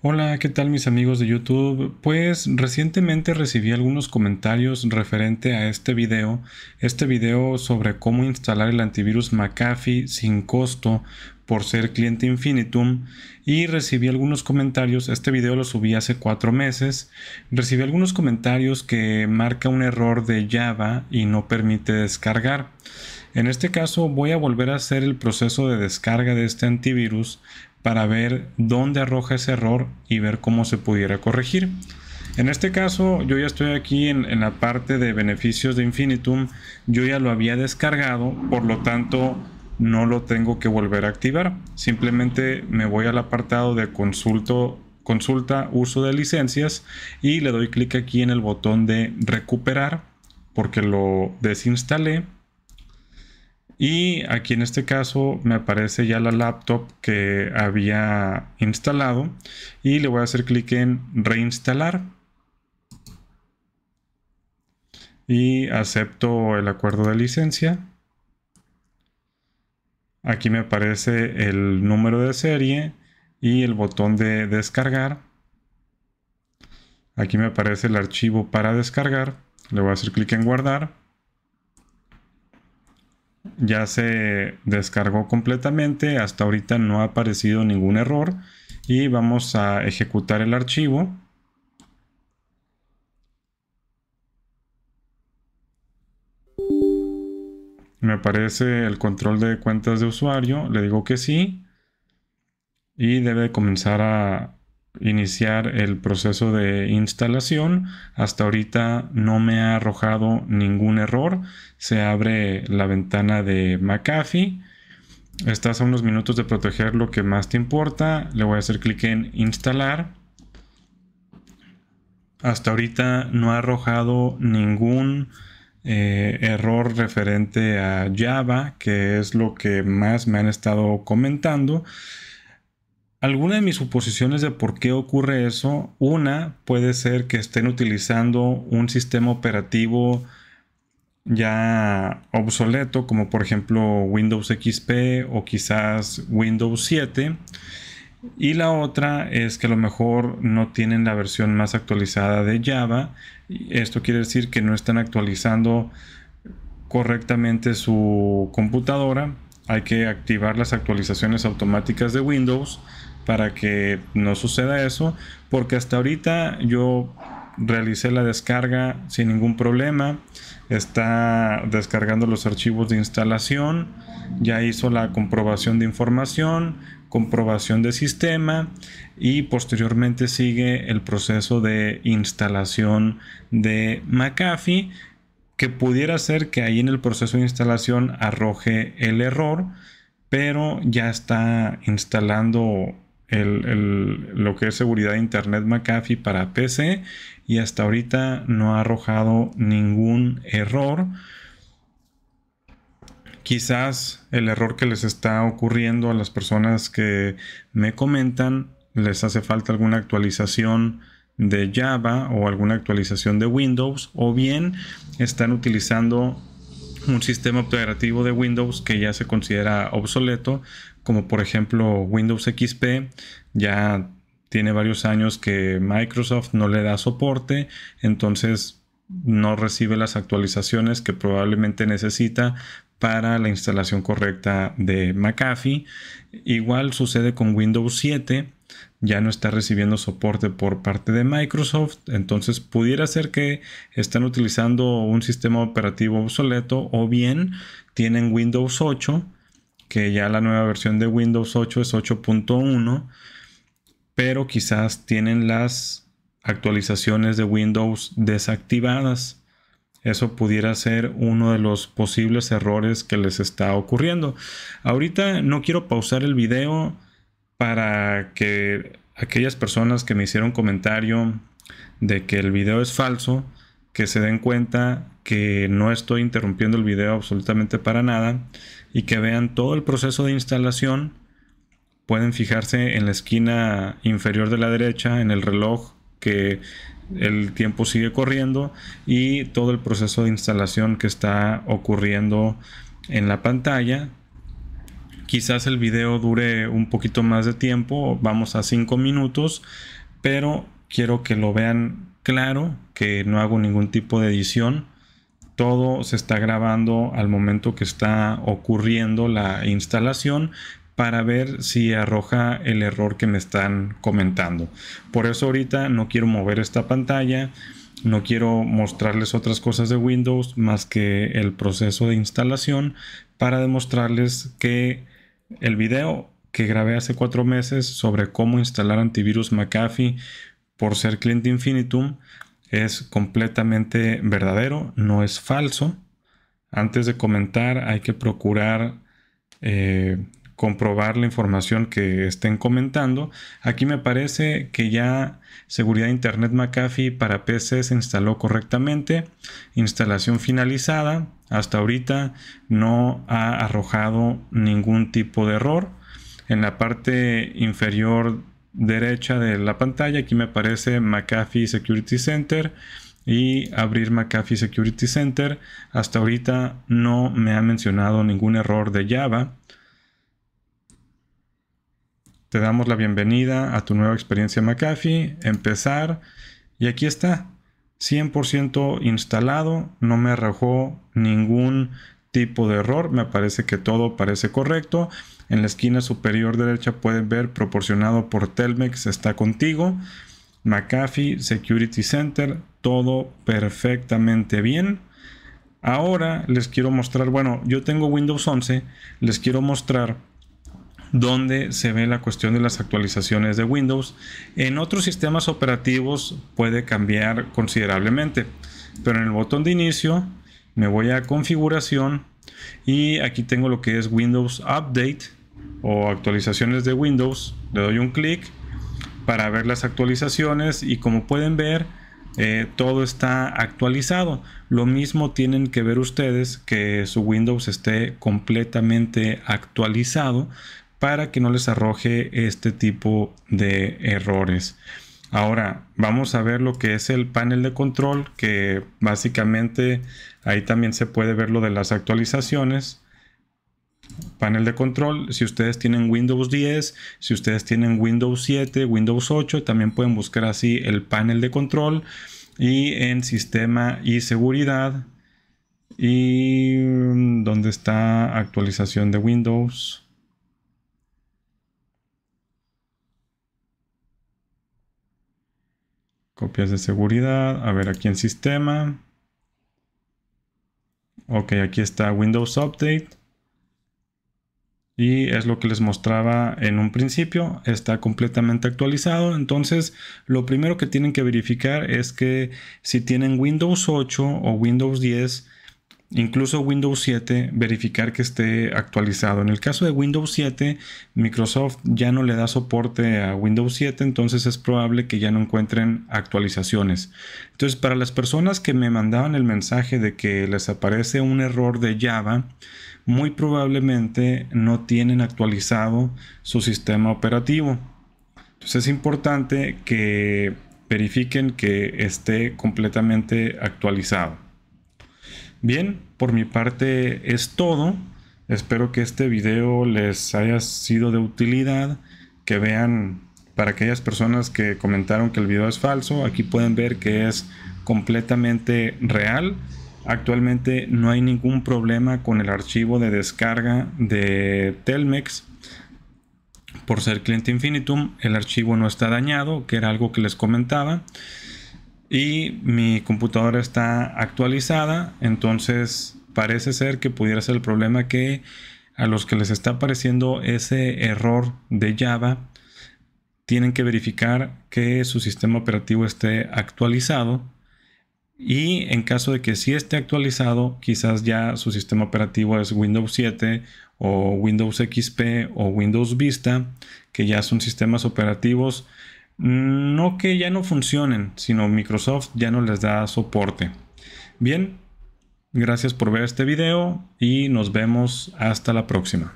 Hola, ¿qué tal mis amigos de YouTube? Pues recientemente recibí algunos comentarios referente a este video, este video sobre cómo instalar el antivirus McAfee sin costo por ser cliente Infinitum y recibí algunos comentarios, este video lo subí hace cuatro meses, recibí algunos comentarios que marca un error de Java y no permite descargar. En este caso voy a volver a hacer el proceso de descarga de este antivirus para ver dónde arroja ese error y ver cómo se pudiera corregir. En este caso, yo ya estoy aquí en, la parte de beneficios de Infinitum. Yo ya lo había descargado, por lo tanto, no lo tengo que volver a activar. Simplemente me voy al apartado de consulto, consulta, uso de licencias y le doy clic aquí en el botón de recuperar porque lo desinstalé y aquí en este caso me aparece ya la laptop que había instalado y le voy a hacer clic en reinstalar. Y acepto el acuerdo de licencia. Aquí me aparece el número de serie y el botón de descargar. Aquí me aparece el archivo para descargar. Le voy a hacer clic en guardar ya se descargó completamente, hasta ahorita no ha aparecido ningún error y vamos a ejecutar el archivo. Me aparece el control de cuentas de usuario, le digo que sí y debe comenzar a, iniciar el proceso de instalación. Hasta ahorita no me ha arrojado ningún error. Se abre la ventana de McAfee. Estás a unos minutos de proteger lo que más te importa. Le voy a hacer clic en instalar. Hasta ahorita no ha arrojado ningún eh, error referente a Java, que es lo que más me han estado comentando. Alguna de mis suposiciones de por qué ocurre eso, una puede ser que estén utilizando un sistema operativo ya obsoleto, como por ejemplo Windows XP o quizás Windows 7. Y la otra es que a lo mejor no tienen la versión más actualizada de Java. Esto quiere decir que no están actualizando correctamente su computadora hay que activar las actualizaciones automáticas de Windows para que no suceda eso, porque hasta ahorita yo realicé la descarga sin ningún problema, está descargando los archivos de instalación, ya hizo la comprobación de información, comprobación de sistema y posteriormente sigue el proceso de instalación de McAfee que pudiera ser que ahí en el proceso de instalación arroje el error, pero ya está instalando lo que es seguridad de Internet McAfee para PC y hasta ahorita no ha arrojado ningún error. Quizás el error que les está ocurriendo a las personas que me comentan les hace falta alguna actualización de Java o alguna actualización de Windows o bien están utilizando un sistema operativo de Windows que ya se considera obsoleto, como por ejemplo Windows XP, ya tiene varios años que Microsoft no le da soporte, entonces no recibe las actualizaciones que probablemente necesita para la instalación correcta de McAfee. Igual sucede con Windows 7 ya no está recibiendo soporte por parte de Microsoft, entonces pudiera ser que están utilizando un sistema operativo obsoleto o bien tienen Windows 8, que ya la nueva versión de Windows 8 es 8.1, pero quizás tienen las actualizaciones de Windows desactivadas. Eso pudiera ser uno de los posibles errores que les está ocurriendo. Ahorita no quiero pausar el video para que aquellas personas que me hicieron comentario de que el video es falso, que se den cuenta que no estoy interrumpiendo el video absolutamente para nada y que vean todo el proceso de instalación. Pueden fijarse en la esquina inferior de la derecha, en el reloj, que el tiempo sigue corriendo y todo el proceso de instalación que está ocurriendo en la pantalla Quizás el video dure un poquito más de tiempo, vamos a 5 minutos, pero quiero que lo vean claro, que no hago ningún tipo de edición. Todo se está grabando al momento que está ocurriendo la instalación para ver si arroja el error que me están comentando. Por eso ahorita no quiero mover esta pantalla, no quiero mostrarles otras cosas de Windows más que el proceso de instalación para demostrarles que el video que grabé hace cuatro meses sobre cómo instalar antivirus McAfee por ser cliente Infinitum es completamente verdadero, no es falso. Antes de comentar hay que procurar eh, comprobar la información que estén comentando. Aquí me parece que ya seguridad Internet McAfee para PC se instaló correctamente. Instalación finalizada. Hasta ahorita no ha arrojado ningún tipo de error. En la parte inferior derecha de la pantalla aquí me aparece McAfee Security Center y abrir McAfee Security Center. Hasta ahorita no me ha mencionado ningún error de Java. Te damos la bienvenida a tu nueva experiencia McAfee, empezar y aquí está, 100% instalado, no me arrojó ningún tipo de error, me parece que todo parece correcto. En la esquina superior derecha pueden ver proporcionado por Telmex está contigo, McAfee Security Center, todo perfectamente bien. Ahora les quiero mostrar, bueno, yo tengo Windows 11, les quiero mostrar donde se ve la cuestión de las actualizaciones de Windows. En otros sistemas operativos puede cambiar considerablemente, pero en el botón de inicio me voy a configuración y aquí tengo lo que es Windows Update o actualizaciones de Windows. Le doy un clic para ver las actualizaciones y como pueden ver eh, todo está actualizado. Lo mismo tienen que ver ustedes que su Windows esté completamente actualizado para que no les arroje este tipo de errores. Ahora vamos a ver lo que es el panel de control que básicamente ahí también se puede ver lo de las actualizaciones. Panel de control, si ustedes tienen Windows 10, si ustedes tienen Windows 7, Windows 8, también pueden buscar así el panel de control y en sistema y seguridad y mm, donde está actualización de Windows Copias de seguridad. A ver, aquí en sistema. Ok, aquí está Windows Update. Y es lo que les mostraba en un principio. Está completamente actualizado. Entonces, lo primero que tienen que verificar es que si tienen Windows 8 o Windows 10 incluso Windows 7, verificar que esté actualizado. En el caso de Windows 7, Microsoft ya no le da soporte a Windows 7, entonces es probable que ya no encuentren actualizaciones. Entonces, para las personas que me mandaban el mensaje de que les aparece un error de Java, muy probablemente no tienen actualizado su sistema operativo. Entonces es importante que verifiquen que esté completamente actualizado. Bien, por mi parte es todo. Espero que este video les haya sido de utilidad, que vean para aquellas personas que comentaron que el video es falso, aquí pueden ver que es completamente real. Actualmente no hay ningún problema con el archivo de descarga de Telmex. Por ser cliente Infinitum, el archivo no está dañado, que era algo que les comentaba y mi computadora está actualizada, entonces parece ser que pudiera ser el problema que a los que les está apareciendo ese error de Java tienen que verificar que su sistema operativo esté actualizado y en caso de que sí esté actualizado, quizás ya su sistema operativo es Windows 7 o Windows XP o Windows Vista, que ya son sistemas operativos Mm, no que ya no funcionen, sino Microsoft ya no les da soporte. Bien, gracias por ver este video y nos vemos hasta la próxima.